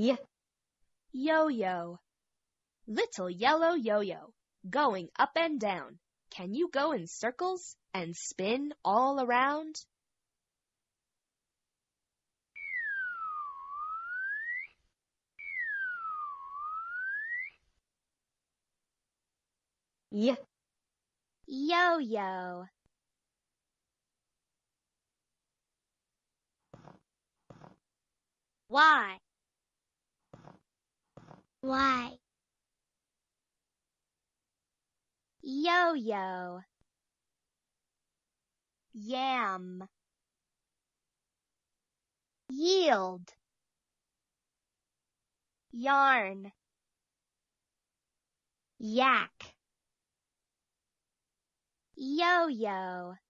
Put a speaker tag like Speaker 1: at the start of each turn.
Speaker 1: y yo-yo little yellow yo-yo going up and down can you go in circles
Speaker 2: and spin all around
Speaker 3: y yo-yo why why? Yo-yo
Speaker 4: Yam Yield Yarn Yak Yo-yo